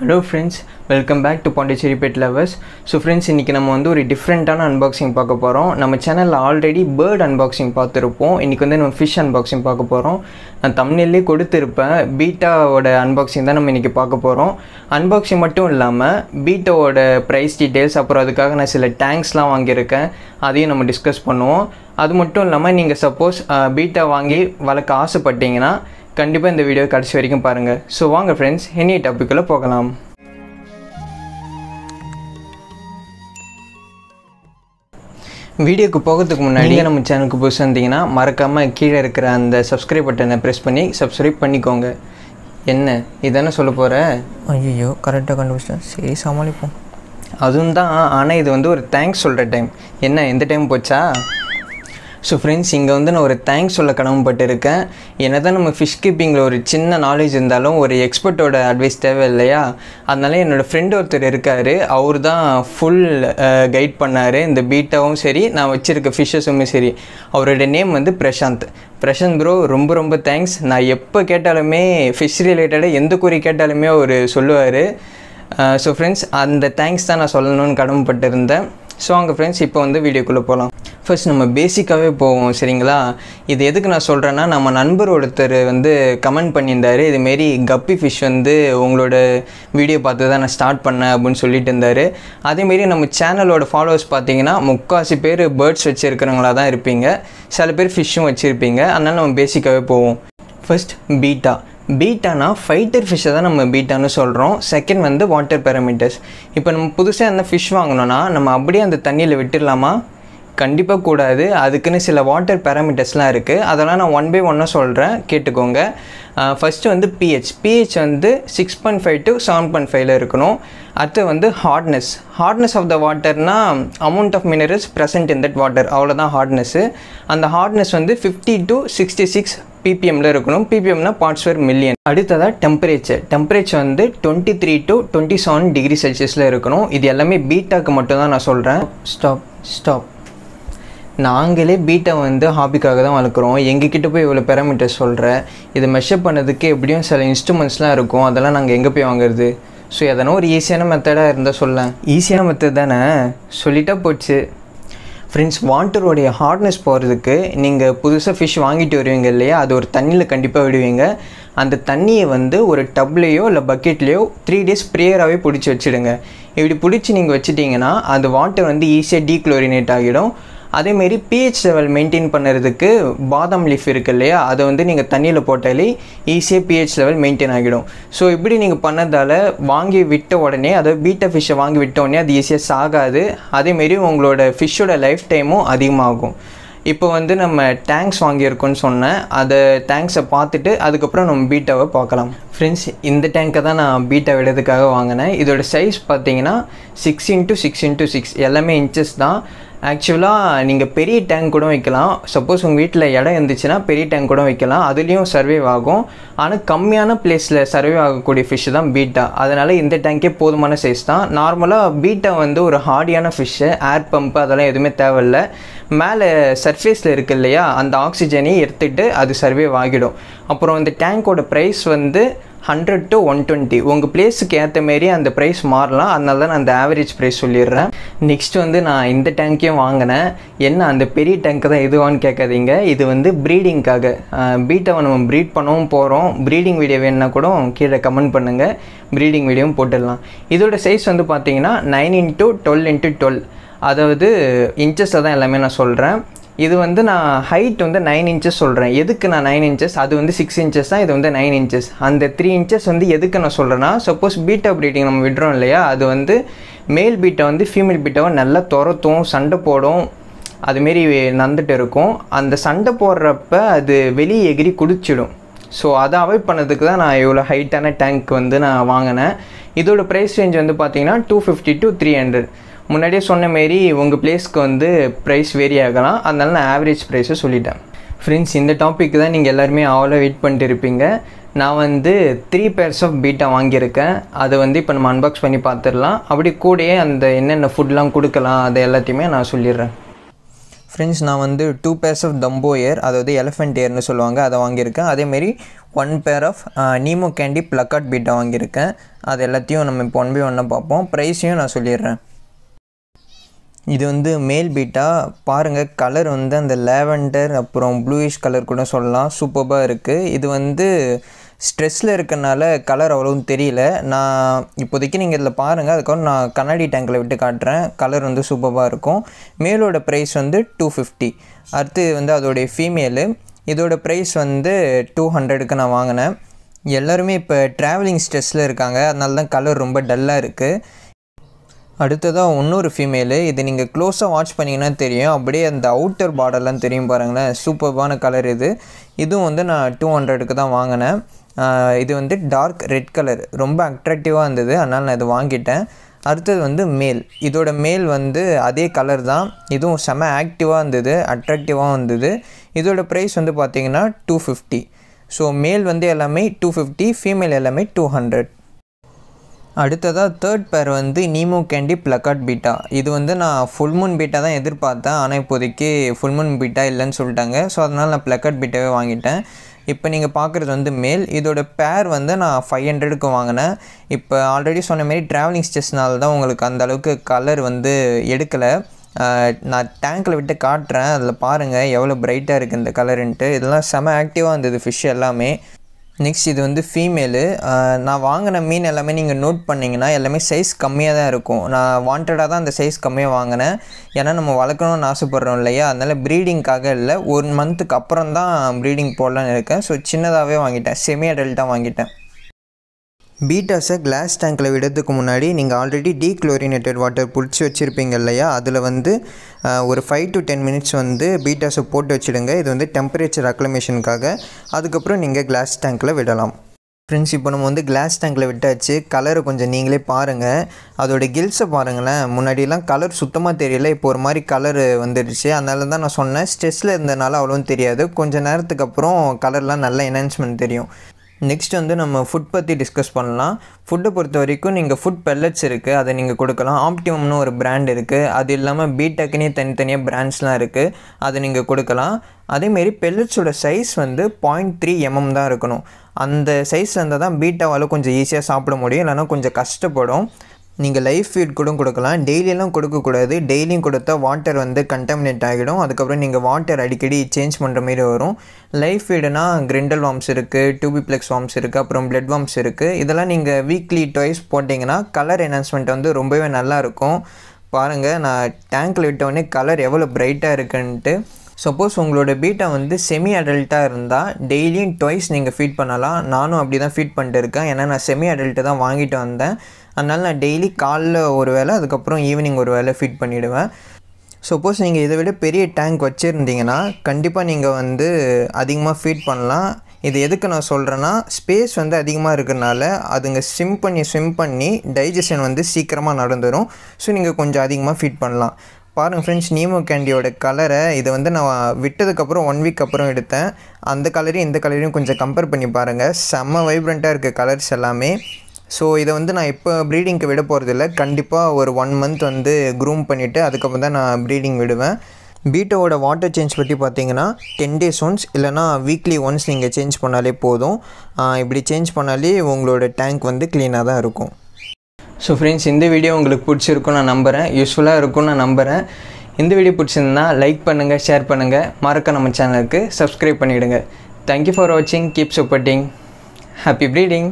hello friends welcome back to Pondicherry pet lovers so friends இன்றைக்கி நம்ம வந்து ஒரு டிஃப்ரெண்ட்டான அன்பாக்சிங் பார்க்க போகிறோம் நம்ம சேனலில் ஆல்ரெடி பேர்ட் அன்பாக்சிங் பார்த்துருப்போம் இன்றைக்கி வந்து நம்ம ஃபிஷ் அன்பாக்சிங் பார்க்க போகிறோம் நான் தமிழ்லேயே கொடுத்துருப்பேன் பீட்டாவோட அன்பாக்சிங் தான் நம்ம இன்றைக்கி பார்க்க போகிறோம் அன்பாக்சிங் மட்டும் இல்லாமல் பீட்டாவோட ப்ரைஸ் டீட்டெயில்ஸ் அப்புறம் அதுக்காக நான் சில டேங்க்ஸ்லாம் வாங்கியிருக்கேன் அதையும் நம்ம டிஸ்கஸ் பண்ணுவோம் அது மட்டும் இல்லாமல் நீங்கள் சப்போஸ் பீட்டா வாங்கி வளர்க்க ஆசைப்பட்டீங்கன்னா கண்டிப்பாக இந்த வீடியோ கடைசி வரைக்கும் பாருங்கள் ஸோ வாங்க ஃப்ரெண்ட்ஸ் இனி டாப்பிக்கில் போகலாம் வீடியோக்கு போகிறதுக்கு முன்னாடி நம்ம சேனலுக்கு புதுசாக இருந்தீங்கன்னா மறக்காமல் கீழே இருக்கிற அந்த சப்ஸ்கிரைப் பட்டனை ப்ரெஸ் பண்ணி சப்ஸ்கிரைப் பண்ணிக்கோங்க என்ன இதானே சொல்ல போகிற ஐயோ கரெக்டாக கண்டுபிடிச்சிட்டேன் சரி சமாளிப்போம் அதுவும் தான் ஆனால் இது வந்து ஒரு தேங்க்ஸ் சொல்கிற டைம் என்ன எந்த டைம் போச்சா ஸோ ஃப்ரெண்ட்ஸ் இங்கே வந்து நான் ஒரு தேங்க்ஸ் சொல்ல கனவுப்பட்டிருக்கேன் என்ன தான் நம்ம ஃபிஷ் கீப்பிங்கில் ஒரு சின்ன நாலேஜ் இருந்தாலும் ஒரு எக்ஸ்பர்ட்டோட அட்வைஸ் தேவை இல்லையா அதனால என்னோடய ஃப்ரெண்ட் ஒருத்தர் இருக்கார் அவர் தான் ஃபுல் கைட் பண்ணார் இந்த பீட்டாவும் சரி நான் வச்சுருக்க ஃபிஷ்ஷஸுமே சரி அவரோட நேம் வந்து பிரசாந்த் பிரசாந்த் ப்ரோ ரொம்ப ரொம்ப தேங்க்ஸ் நான் எப்போ கேட்டாலுமே ஃபிஷ் ரிலேட்டடாக எந்த குறி கேட்டாலுமே அவர் சொல்லுவார் ஸோ ஃப்ரெண்ட்ஸ் அந்த தேங்க்ஸ் தான் நான் சொல்லணும்னு கடமைப்பட்டிருந்தேன் ஸோ அங்கே ஃப்ரெண்ட்ஸ் இப்போ வந்து வீடியோக்குள்ளே போகலாம் ஃபர்ஸ்ட் நம்ம பேசிக்காகவே போவோம் சரிங்களா இது எதுக்கு நான் சொல்கிறேன்னா நம்ம நண்பர் ஒருத்தர் வந்து கமெண்ட் பண்ணியிருந்தார் இதுமாரி கப்பி ஃபிஷ் வந்து உங்களோட வீடியோ பார்த்து தான் நான் ஸ்டார்ட் பண்ணேன் அப்படின்னு சொல்லிட்டு இருந்தார் அதேமாரி நம்ம சேனலோட ஃபாலோவர்ஸ் பார்த்தீங்கன்னா முக்காசி பேர் பேர்ட்ஸ் வச்சுருக்கிறவங்களா தான் இருப்பீங்க சில பேர் ஃபிஷ்ஷும் வச்சுருப்பீங்க அதனால் நம்ம பேசிக்காகவே போவோம் ஃபர்ஸ்ட் பீட்டா பீட்டானா ஃபைட்டர் ஃபிஷ்ஷை தான் நம்ம பீட்டான்னு சொல்கிறோம் செகண்ட் வந்து வாட்டர் பேரமீட்டர்ஸ் இப்போ நம்ம புதுசாக அந்த ஃபிஷ் வாங்கினோன்னா நம்ம அப்படியே அந்த தண்ணியில் விட்டுடலாமா கண்டிப்பாக கூடாது அதுக்குன்னு சில வாட்டர் பேராமீட்டர்ஸ்லாம் இருக்குது அதெல்லாம் நான் ஒன் பை ஒன்னாக சொல்கிறேன் கேட்டுக்கோங்க ஃபஸ்ட்டு வந்து பிஹெச் பிஹெச் வந்து six point five to seven point ஃபைவ்ல இருக்கணும் அடுத்து வந்து ஹார்ட்னஸ் ஹார்ட்னஸ் ஆஃப் த வாட்டர்னா amount of minerals present in that water அவ்வளோதான் ஹார்ட்னஸ்ஸு அந்த ஹார்ட்னஸ் வந்து ஃபிஃப்டி டு சிக்ஸ்டி சிக்ஸ் பிபிஎம்மில் இருக்கணும் பிபிஎம்னா பார்ட்ஸ் பர் மில்லியன் அடுத்ததாக டெம்பரேச்சர் டெம்பரேச்சர் வந்து twenty three to twenty seven degree செல்சியஸில் இருக்கணும் இது எல்லாமே பீட்டாக்கு மட்டும் தான் நான் சொல்கிறேன் ஸ்டாப் ஸ்டாப் நாங்களே பீட்டை வந்து ஹாபிக்காக தான் வளர்க்குறோம் எங்ககிட்ட போய் இவ்வளோ பேராமீட்டர் சொல்கிற இதை மெஷர் பண்ணதுக்கு எப்படியும் சில இன்ஸ்ட்ருமெண்ட்ஸ்லாம் இருக்கும் அதெல்லாம் நாங்கள் எங்கே போய் வாங்குறது ஸோ எதனா ஒரு ஈஸியான மெத்தடாக இருந்தால் சொல்ல ஈஸியான மெத்தட் தானே சொல்லிட்டா போச்சு ஃப்ரெண்ட்ஸ் வாட்டருடைய ஹார்ட்னஸ் போகிறதுக்கு நீங்கள் புதுசாக ஃபிஷ் வாங்கிட்டு வருவீங்க இல்லையா அது ஒரு தண்ணியில் கண்டிப்பாக விடுவீங்க அந்த தண்ணியை வந்து ஒரு டப்லேயோ இல்லை பக்கெட்லேயோ த்ரீ டேஸ் ப்ரேயராகவே பிடிச்சி வச்சுடுங்க இப்படி பிடிச்சி நீங்கள் வச்சுட்டிங்கன்னா அந்த வாட்டர் வந்து ஈஸியாக டீக்ளோரினேட் ஆகிடும் அதேமாரி பிஹெச் லெவல் மெயின்டைன் பண்ணுறதுக்கு பாதாம் லீஃப் இருக்குது இல்லையா அதை வந்து நீங்கள் தண்ணியில் போட்டாலே ஈஸியாக பிஹெச் லெவல் மெயின்டைன் ஆகிடும் ஸோ இப்படி நீங்கள் பண்ணதால் வாங்கி விட்ட உடனே அதாவது பீட்டா ஃபிஷ்ஷை வாங்கி விட்ட உடனே அது ஈஸியாக சாகாது அதேமாரி உங்களோட ஃபிஷ்ஷோட லைஃப் டைமும் அதிகமாகும் இப்போ வந்து நம்ம டேங்க்ஸ் வாங்கியிருக்கோன்னு சொன்னேன் அதை டேங்க்ஸை பார்த்துட்டு அதுக்கப்புறம் நம்ம பீட்டாவை பார்க்கலாம் ஃப்ரெண்ட்ஸ் இந்த டேங்க்கை தான் நான் பீட்டா விடுறதுக்காக வாங்கினேன் இதோட சைஸ் பார்த்தீங்கன்னா six into six into six எல்லாமே இன்ச்சஸ் தான் ஆக்சுவலாக நீங்கள் பெரிய டேங்க் கூட வைக்கலாம் சப்போஸ் உங்கள் வீட்டில் இடம் இருந்துச்சுன்னா பெரிய டேங்க் கூட வைக்கலாம் அதுலேயும் சர்வே ஆகும் ஆனால் கம்மியான பிளேஸில் சர்வே ஆகக்கூடிய ஃபிஷ் தான் பீட்டா அதனால் இந்த டேங்கே போதுமான சைஸ் தான் நார்மலாக பீட்டா வந்து ஒரு ஹார்டியான ஃபிஷ்ஷு ஏர் பம்ப் அதெல்லாம் எதுவுமே தேவையில்லை மேலே சர்ஃபேஸில் இருக்கு இல்லையா அந்த ஆக்சிஜனையும் எடுத்துகிட்டு அது சர்வே ஆகிடும் அப்புறம் இந்த டேங்கோட ப்ரைஸ் வந்து ஹண்ட்ரட் டு ஒன் டுவெண்ட்டி உங்கள் பிளேஸுக்கு ஏற்ற மாரி அந்த ப்ரைஸ் மாறலாம் அதனால தான் நான் அந்த ஆவரேஜ் ப்ரைஸ் சொல்லிடுறேன் நெக்ஸ்ட் வந்து நான் இந்த டேங்க்கையும் வாங்கினேன் என்ன அந்த பெரிய டேங்க்கு தான் எதுவான்னு கேட்காதீங்க இது வந்து ப்ரீடிங்க்காக பீட்டாவை நம்ம ப்ரீட் பண்ணவும் போகிறோம் ப்ரீடிங் வீடியோ வேணுன்னா கூட கீழே கமெண்ட் பண்ணுங்கள் ப்ரீடிங் வீடியோவும் போட்டுடலாம் இதோட சைஸ் வந்து பார்த்தீங்கன்னா nine into twelve into twelve அதாவது இன்ச்சஸை தான் எல்லாமே நான் சொல்கிறேன் இது வந்து நான் ஹைட் வந்து நைன் இன்ச்சஸ் சொல்கிறேன் எதுக்கு நான் நைன் இன்ச்சஸ் அது வந்து சிக்ஸ் இன்ச்சஸ் தான் இது வந்து நைன் இன்ச்சஸ் அந்த த்ரீ இன்ச்சஸ் வந்து எதுக்கு நான் சொல்கிறேன்னா சப்போஸ் பீட்டா ப்ரீடிங் நம்ம விடுறோம் இல்லையா அது வந்து மேல் பீட்டை வந்து ஃபீமேல் பீட்டை நல்லா துரத்தும் சண்டை போடும் அதுமாரி நந்துட்டு இருக்கும் அந்த சண்டை போடுறப்ப அது வெளியே எகிரி குடிச்சிடும் ஸோ அதை அவாய்ட் பண்ணதுக்கு தான் நான் இவ்வளோ ஹைட்டான டேங்க் வந்து நான் வாங்கினேன் இதோட ப்ரைஸ் ரேஞ்ச் வந்து பார்த்தீங்கன்னா two fifty to three hundred முன்னாடியே சொன்ன மாரி உங்கள் பிளேஸ்க்கு வந்து ப்ரைஸ் வேரி ஆகலாம் அதனால நான் ஆவரேஜ் ப்ரைஸை சொல்லிட்டேன் ஃப்ரெண்ட்ஸ் இந்த டாப்பிக் தான் நீங்கள் எல்லாருமே அவ்வளோ வெயிட் பண்ணிட்டு இருப்பீங்க நான் வந்து த்ரீ பேர்ஸ் ஆஃப் பீட்டா வாங்கியிருக்கேன் அது வந்து இப்போ நம்ம அன்பாக்ஸ் பண்ணி பார்த்துடலாம் அப்படி கூடயே அந்த என்னென்ன ஃபுட்லாம் கொடுக்கலாம் அது எல்லாத்தையுமே நான் சொல்லிடுறேன் ஃப்ரெண்ட்ஸ் நான் வந்து two pairs of dumbo ear அதாவது எலிஃபெண்ட் ஏர்னு சொல்லுவாங்க அதை வாங்கியிருக்கேன் அதேமாரி one pair of Nemo candy plakat betta வாங்கியிருக்கேன் அது எல்லாத்தையும் நம்ம இப்போ ஒன் பை ஒன்னாக பார்ப்போம் ப்ரைஸையும் நான் சொல்லிடுறேன் இது வந்து மேல் பீட்டாக பாருங்கள் கலர் வந்து அந்த லேவண்டர் அப்புறம் ப்ளூயிஷ் கலர் கூட சொல்லலாம் சூப்பராக இருக்குது இது வந்து ஸ்ட்ரெஸ்ஸில் இருக்கனால கலர் அவ்வளோவும் தெரியல நான் இப்போதைக்கு நீங்கள் இதில் பாருங்கள் அதுக்கப்புறம் நான் கண்ணாடி டேங்கில் விட்டு காட்டுறேன் கலர் வந்து சூப்பராக இருக்கும் மேலோட ப்ரைஸ் வந்து டூ ஃபிஃப்டி அடுத்து வந்து அதோடைய ஃபீமேலு இதோட ப்ரைஸ் வந்து டூ ஹண்ட்ரடுக்கு நான் வாங்கினேன் எல்லோருமே இப்போ ட்ராவலிங் ஸ்ட்ரெஸ்ஸில் இருக்காங்க அதனால தான் கலர் ரொம்ப டல்லாக இருக்குது அடுத்ததாக இன்னொரு ஃபீமேலு இது நீங்கள் க்ளோஸாக வாட்ச் பண்ணிங்கன்னா தெரியும் அப்படியே அந்த அவுட்டர் பார்டர்லாம் தெரியும் பாருங்களேன் சூப்பர்பான கலர் இது இதுவும் வந்து நான் டூ ஹண்ட்ரடுக்கு தான் வாங்கினேன் இது வந்து டார்க் ரெட் கலர் ரொம்ப அட்ராக்டிவாக இருந்தது அதனால் நான் இதை வாங்கிட்டேன் அடுத்தது வந்து மேல் இதோட மேல் வந்து அதே கலர் தான் இதுவும் செம ஆக்டிவாக இருந்தது அட்ராக்டிவாக இருந்தது இதோட ப்ரைஸ் வந்து பார்த்திங்கன்னா டூ ஃபிஃப்டி ஸோ மேல் வந்து எல்லாமே டூ ஃபிஃப்டி ஃபீமேல் எல்லாமே டூ ஹண்ட்ரட் அடுத்ததாக தேர்ட் பேர் வந்து நீமோ கேண்டி ப்ளக்காட் பீட்டா இது வந்து நான் ஃபுல் மூன் பீட்டா தான் எதிர்பார்த்தேன் ஆனால் இப்போதைக்கு ஃபுல் மூன் பீட்டா இல்லைன்னு சொல்லிட்டாங்க ஸோ அதனால் நான் ப்ளக்காட் பீட்டாவே வாங்கிட்டேன் இப்போ நீங்கள் பார்க்குறது வந்து மேல் இதோட பேர் வந்து நான் ஃபைவ் ஹண்ட்ரடுக்கு வாங்கினேன் இப்போ ஆல்ரெடி சொன்ன மாரி ட்ராவலிங் ஸ்டெஸ்னால் தான் உங்களுக்கு அந்தளவுக்கு கலர் வந்து எடுக்கலை நான் டேங்க்கில் விட்டு காட்டுறேன் அதில் பாருங்கள் எவ்வளோ ப்ரைட்டாக இருக்குது இந்த கலருன்ட்டு இதெல்லாம் செம ஆக்டிவாக இருந்தது ஃபிஷ் எல்லாமே நெக்ஸ்ட் இது வந்து ஃபீமேலு நான் வாங்கின மீன் எல்லாமே நீங்கள் நோட் பண்ணிங்கன்னா எல்லாமே சைஸ் கம்மியாக தான் இருக்கும் நான் வாண்டடாக தான் அந்த சைஸ் கம்மியாக வாங்கினேன் ஏன்னா நம்ம வளர்க்கணும்னு ஆசைப்பட்றோம் இல்லையா அதனால் ப்ரீடிங்காக இல்லை ஒன் மந்த்துக்கு அப்புறம் தான் ப்ரீடிங் போடலான்னு இருக்கேன் ஸோ சின்னதாகவே வாங்கிட்டேன் செமி அடல்ட்டாக வாங்கிட்டேன் பீட்டாஸை கிளாஸ் டேங்கில் விடுறதுக்கு முன்னாடி நீங்கள் ஆல்ரெடி டீக்ளோரினேட்டட் வாட்டர் பிடிச்சி வச்சுருப்பீங்க இல்லையா அதில் வந்து ஒரு ஃபைவ் டு டென் மினிட்ஸ் வந்து பீட்டாஸை போட்டு வச்சுடுங்க இது வந்து டெம்பரேச்சர் அக்ளமேஷனுக்காக அதுக்கப்புறம் நீங்கள் கிளாஸ் டேங்க்கில் விடலாம் ஃப்ரெண்ட்ஸ் இப்போ நம்ம வந்து கிளாஸ் டேங்கில் விட்டாச்சு கலரை கொஞ்சம் நீங்களே பாருங்கள் அதோடய கில்ஸை பாருங்களேன் முன்னாடியெல்லாம் கலர் சுத்தமாக தெரியல இப்போ ஒரு மாதிரி கலர் வந்துடுச்சு அதனால தான் நான் சொன்னேன் ஸ்ட்ரெஸ்ஸில் இருந்தனால அவ்வளோவும் தெரியாது கொஞ்சம் நேரத்துக்கு அப்புறம் கலர்லாம் நல்ல என்ஹான்ஸ்மெண்ட் தெரியும் நெக்ஸ்ட் வந்து நம்ம ஃபுட் பற்றி டிஸ்கஸ் பண்ணலாம் ஃபுட்டை பொறுத்த வரைக்கும் நீங்கள் ஃபுட் பெல்லட்ஸ் இருக்குது அதை நீங்கள் கொடுக்கலாம் ஆப்டிமம்னு ஒரு பிராண்ட் இருக்குது அது இல்லாமல் பீடெக்னே தனித்தனியாக பிராண்ட்ஸ்லாம் இருக்குது அதை நீங்கள் கொடுக்கலாம் அதேமாரி பெல்லட்ஸோட சைஸ் வந்து பாயிண்ட் த்ரீ எம்எம் தான் இருக்கணும் அந்த சைஸ் இருந்தால் தான் பீட்டாவால் கொஞ்சம் ஈஸியாக சாப்பிட முடியும் இல்லைனா கொஞ்சம் கஷ்டப்படும் நீங்கள் லைஃப் ஃபீட் கூட கொடுக்கலாம் டெய்லியெல்லாம் கொடுக்கக்கூடாது டெய்லியும் கொடுத்தா வாட்டர் வந்து கண்டமினேட் ஆகிடும் அதுக்கப்புறம் நீங்கள் வாட்டர் அடிக்கடி சேஞ்ச் பண்ணுற மாரி வரும் லைஃப் ஃபீடுனா கிரிண்டல் வாம்ஸ் இருக்குது டியூபிப்ளெக்ஸ் வாம்ஸ் இருக்குது அப்புறம் பிளட் வாம்ஸ் இருக்குது இதெல்லாம் நீங்கள் வீக்லி டொய்ஸ் போட்டிங்கன்னா கலர் என்ஹான்ஸ்மெண்ட் வந்து ரொம்பவே நல்லாயிருக்கும் பாருங்கள் நான் டேங்க்கில் விட்டவுடனே கலர் எவ்வளோ பிரைட்டாக இருக்குன்ட்டு சப்போஸ் உங்களோட பீட்டா வந்து செமி அடல்ட்டாக இருந்தால் டெய்லியும் டொய்ஸ் நீங்கள் ஃபீட் பண்ணலாம் நானும் அப்படி தான் ஃபீட் பண்ணிட்டு இருக்கேன் ஏன்னா நான் செமி அடல்ட்டு தான் வாங்கிட்டு வந்தேன் அதனால் நான் டெய்லி காலைல ஒரு வேலை அதுக்கப்புறம் ஈவினிங் ஒரு வேலை ஃபிட் பண்ணிவிடுவேன் சப்போஸ் நீங்கள் இதை விட பெரிய டேங்க் வச்சுருந்தீங்கன்னா கண்டிப்பாக நீங்கள் வந்து அதிகமாக ஃபீட் பண்ணலாம் இது எதுக்கு நான் சொல்கிறேன்னா ஸ்பேஸ் வந்து அதிகமாக இருக்கிறனால அதுங்க ஸ்விம் பண்ணி ஸ்விம் பண்ணி டைஜஷன் வந்து சீக்கிரமாக நடந்துடும் ஸோ நீங்கள் கொஞ்சம் அதிகமாக ஃபீட் பண்ணலாம் பாருங்கள் ஃப்ரெண்ட்ஸ் நீமோ கேண்டியோட கலரை இதை வந்து நான் விட்டதுக்கப்புறம் ஒன் வீக் அப்புறம் எடுத்தேன் அந்த கலரையும் இந்த கலரையும் கொஞ்சம் கம்பேர் பண்ணி பாருங்கள் செம்ம வைப்ரண்ட்டாக இருக்க கலர்ஸ் எல்லாமே ஸோ இதை வந்து நான் இப்போ ப்ரீடிங்க்கு விட போகிறதில்ல கண்டிப்பாக ஒரு ஒன் மந்த் வந்து க்ரூம் பண்ணிவிட்டு அதுக்கப்புறம் தான் நான் ப்ரீடிங் விடுவேன் பீட்டோவோட வாட்டர் சேஞ்ச் பற்றி பார்த்தீங்கன்னா டென் டேஸ் ஒன்ஸ் இல்லைனா வீக்லி ஒன்ஸ் நீங்கள் சேஞ்ச் பண்ணாலே போதும் இப்படி சேஞ்ச் பண்ணாலே உங்களோட டேங்க் வந்து க்ளீனாக தான் இருக்கும் ஸோ ஃப்ரெண்ட்ஸ் இந்த வீடியோ உங்களுக்கு பிடிச்சிருக்கும் நான் நம்புகிறேன் யூஸ்ஃபுல்லாக இருக்கும் நான் நம்புகிறேன் இந்த வீடியோ பிடிச்சிருந்தா லைக் பண்ணுங்கள் ஷேர் பண்ணுங்கள் மறக்க நம்ம சேனலுக்கு சப்ஸ்கிரைப் பண்ணிவிடுங்க தேங்க்யூ ஃபார் வாட்சிங் கீப் சப்போர்ட்டிங் ஹாப்பி ப்ரீடிங்